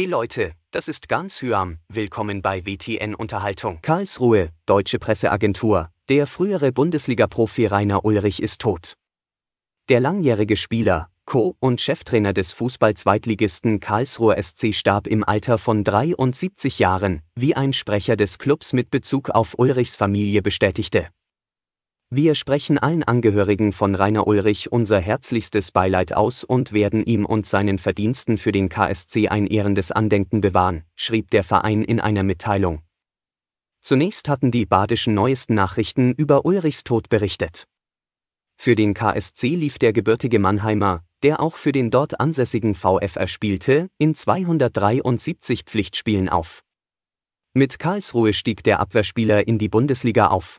Hey Leute, das ist ganz Hyam. Willkommen bei WTN Unterhaltung. Karlsruhe, Deutsche Presseagentur. Der frühere Bundesliga-Profi Rainer Ulrich ist tot. Der langjährige Spieler, Co. und Cheftrainer des Fußball-Zweitligisten Karlsruhe SC starb im Alter von 73 Jahren, wie ein Sprecher des Clubs mit Bezug auf Ulrichs Familie bestätigte. Wir sprechen allen Angehörigen von Rainer Ulrich unser herzlichstes Beileid aus und werden ihm und seinen Verdiensten für den KSC ein ehrendes Andenken bewahren, schrieb der Verein in einer Mitteilung. Zunächst hatten die badischen neuesten Nachrichten über Ulrichs Tod berichtet. Für den KSC lief der gebürtige Mannheimer, der auch für den dort ansässigen VfR spielte, in 273 Pflichtspielen auf. Mit Karlsruhe stieg der Abwehrspieler in die Bundesliga auf